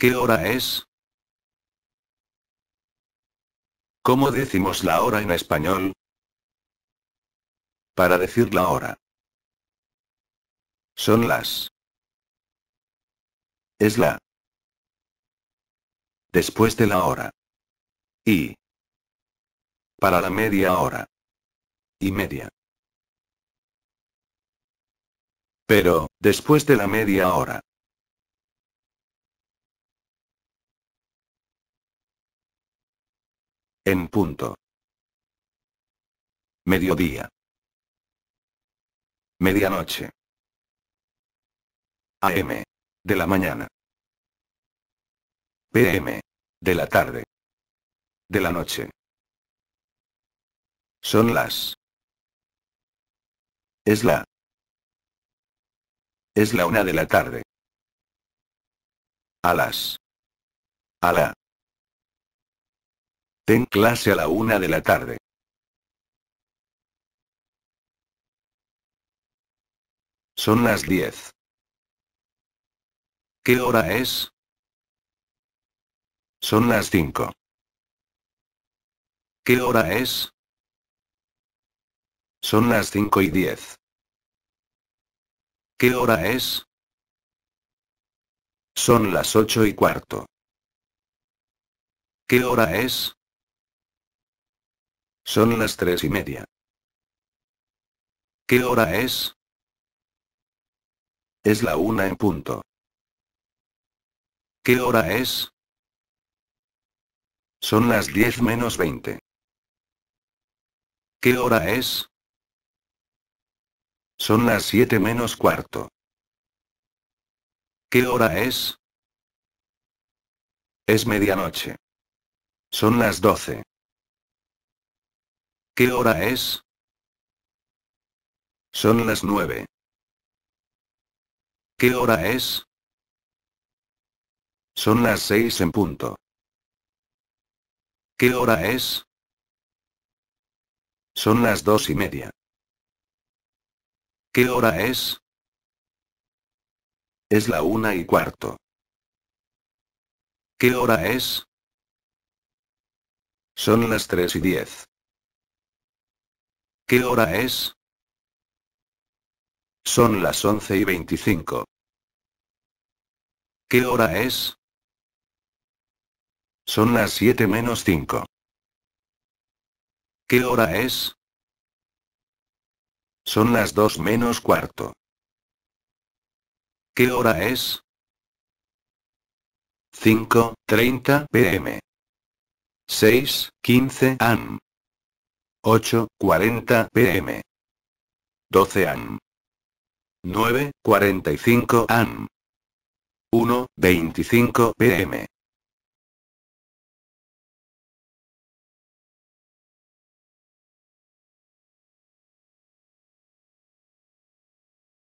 ¿Qué hora es? ¿Cómo decimos la hora en español? Para decir la hora. Son las. Es la. Después de la hora. Y. Para la media hora. Y media. Pero, después de la media hora. En punto. Mediodía. Medianoche. AM. De la mañana. PM. De la tarde. De la noche. Son las. Es la. Es la una de la tarde. A las. A la. Den clase a la una de la tarde. Son las diez. ¿Qué hora es? Son las cinco. ¿Qué hora es? Son las cinco y diez. ¿Qué hora es? Son las ocho y cuarto. ¿Qué hora es? Son las tres y media. ¿Qué hora es? Es la una en punto. ¿Qué hora es? Son las diez menos veinte. ¿Qué hora es? Son las siete menos cuarto. ¿Qué hora es? Es medianoche. Son las doce. ¿Qué hora es? Son las nueve. ¿Qué hora es? Son las seis en punto. ¿Qué hora es? Son las dos y media. ¿Qué hora es? Es la una y cuarto. ¿Qué hora es? Son las tres y diez. ¿Qué hora es? Son las 11 y 25. ¿Qué hora es? Son las 7 menos 5. ¿Qué hora es? Son las 2 menos cuarto. ¿Qué hora es? 5.30 pm. 6.15 am. 8.40 pm. 12 am. 9.45 am. 1.25 pm.